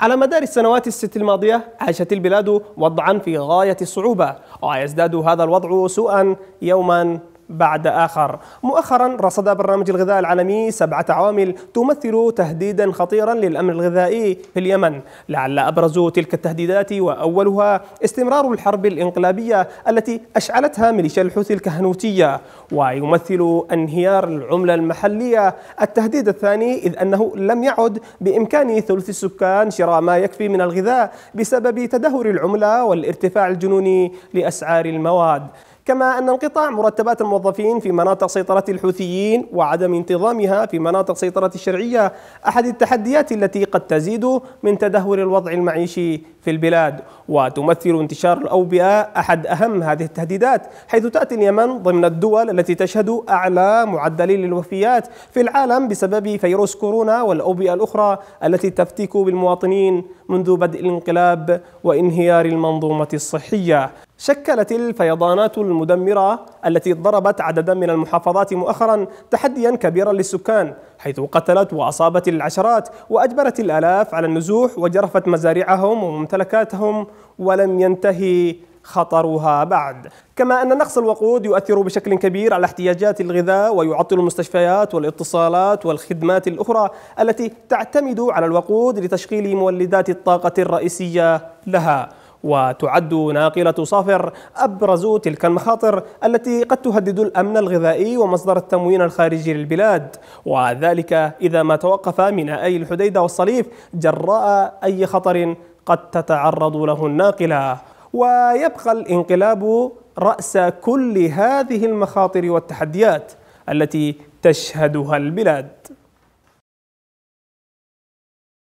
على مدار السنوات الست الماضية عاشت البلاد وضعا في غاية الصعوبة ويزداد هذا الوضع سوءا يوما بعد آخر مؤخرا رصد برنامج الغذاء العالمي سبعة عوامل تمثل تهديدا خطيرا للأمن الغذائي في اليمن لعل أبرز تلك التهديدات وأولها استمرار الحرب الإنقلابية التي أشعلتها ميليشيا الحوثي الكهنوتية ويمثل انهيار العملة المحلية التهديد الثاني إذ أنه لم يعد بإمكان ثلث السكان شراء ما يكفي من الغذاء بسبب تدهور العملة والارتفاع الجنوني لأسعار المواد كما أن انقطاع مرتبات الموظفين في مناطق سيطرة الحوثيين وعدم انتظامها في مناطق سيطرة الشرعية أحد التحديات التي قد تزيد من تدهور الوضع المعيشي في البلاد وتمثل انتشار الأوبئة أحد أهم هذه التهديدات حيث تأتي اليمن ضمن الدول التي تشهد أعلى معدل للوفيات في العالم بسبب فيروس كورونا والأوبئة الأخرى التي تفتك بالمواطنين منذ بدء الانقلاب وانهيار المنظومة الصحية شكلت الفيضانات المدمرة التي ضربت عددا من المحافظات مؤخرا تحديا كبيرا للسكان حيث قتلت وأصابت العشرات وأجبرت الآلاف على النزوح وجرفت مزارعهم وممتلكاتهم ولم ينتهي خطرها بعد كما أن نقص الوقود يؤثر بشكل كبير على احتياجات الغذاء ويعطل المستشفيات والاتصالات والخدمات الأخرى التي تعتمد على الوقود لتشغيل مولدات الطاقة الرئيسية لها وتعد ناقلة صافر أبرز تلك المخاطر التي قد تهدد الأمن الغذائي ومصدر التموين الخارجي للبلاد وذلك إذا ما توقف مينائي الحديدة والصليف جراء أي خطر قد تتعرض له الناقلة ويبقى الانقلاب رأس كل هذه المخاطر والتحديات التي تشهدها البلاد